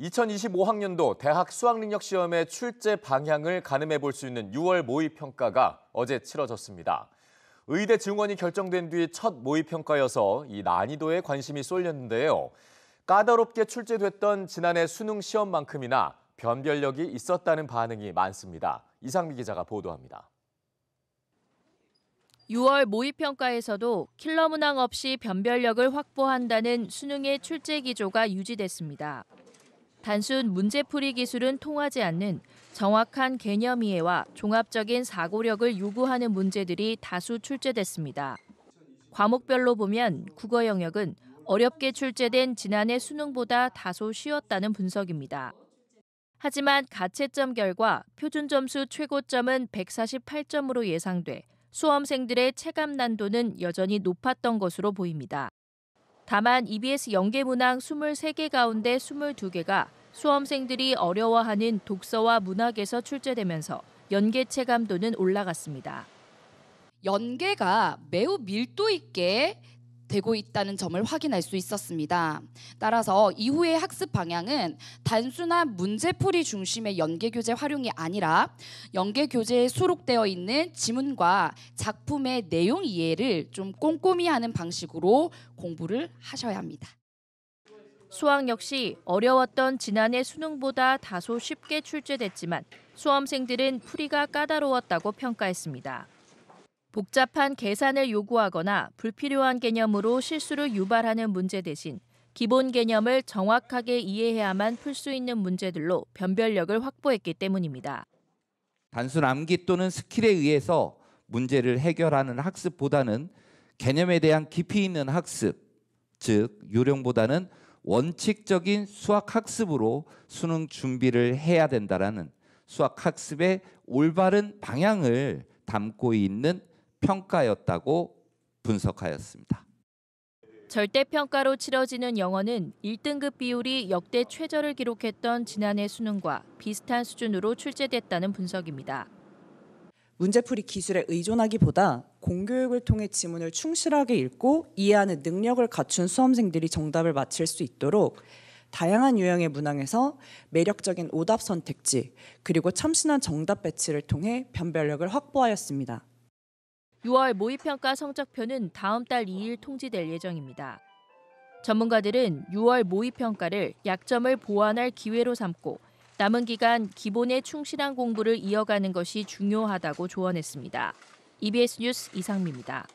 2025학년도 대학 수학능력 시험의 출제 방향을 가늠해 볼 수 있는 6월 모의평가가 어제 치러졌습니다. 의대 증원이 결정된 뒤 첫 모의평가여서 이 난이도에 관심이 쏠렸는데요. 까다롭게 출제됐던 지난해 수능 시험만큼이나 변별력이 있었다는 반응이 많습니다. 이상미 기자가 보도합니다. 6월 모의평가에서도 킬러 문항 없이 변별력을 확보한다는 수능의 출제 기조가 유지됐습니다. 단순 문제풀이 기술은 통하지 않는 정확한 개념 이해와 종합적인 사고력을 요구하는 문제들이 다수 출제됐습니다. 과목별로 보면 국어 영역은 어렵게 출제된 지난해 수능보다 다소 쉬웠다는 분석입니다. 하지만 가채점 결과 표준 점수 최고점은 148점으로 예상돼 수험생들의 체감 난도는 여전히 높았던 것으로 보입니다. 다만 EBS 연계문항 23개 가운데 22개가 수험생들이 어려워하는 독서와 문학에서 출제되면서 연계 체감도는 올라갔습니다. 연계가 매우 밀도 있게 되고 있다는 점을 확인할 수 있었습니다. 따라서 이후의 학습 방향은 단순한 문제풀이 중심의 연계 교재 활용이 아니라 연계 교재에 수록되어 있는 지문과 작품의 내용 이해를 좀 꼼꼼히 하는 방식으로 공부를 하셔야 합니다. 수학 역시 어려웠던 지난해 수능보다 다소 쉽게 출제됐지만 수험생들은 풀이가 까다로웠다고 평가했습니다. 복잡한 계산을 요구하거나 불필요한 개념으로 실수를 유발하는 문제 대신 기본 개념을 정확하게 이해해야만 풀 수 있는 문제들로 변별력을 확보했기 때문입니다. 단순 암기 또는 스킬에 의해서 문제를 해결하는 학습보다는 개념에 대한 깊이 있는 학습, 즉 요령보다는 원칙적인 수학 학습으로 수능 준비를 해야 된다라는 수학 학습의 올바른 방향을 담고 있는 평가였다고 분석하였습니다. 절대평가로 치러지는 영어는 1등급 비율이 역대 최저를 기록했던 지난해 수능과 비슷한 수준으로 출제됐다는 분석입니다. 문제풀이 기술에 의존하기보다 공교육을 통해 지문을 충실하게 읽고 이해하는 능력을 갖춘 수험생들이 정답을 맞힐 수 있도록 다양한 유형의 문항에서 매력적인 오답 선택지 그리고 참신한 정답 배치를 통해 변별력을 확보하였습니다. 6월 모의평가 성적표는 다음 달 2일 통지될 예정입니다. 전문가들은 6월 모의평가를 약점을 보완할 기회로 삼고 남은 기간 기본에 충실한 공부를 이어가는 것이 중요하다고 조언했습니다. EBS 뉴스 이상미입니다.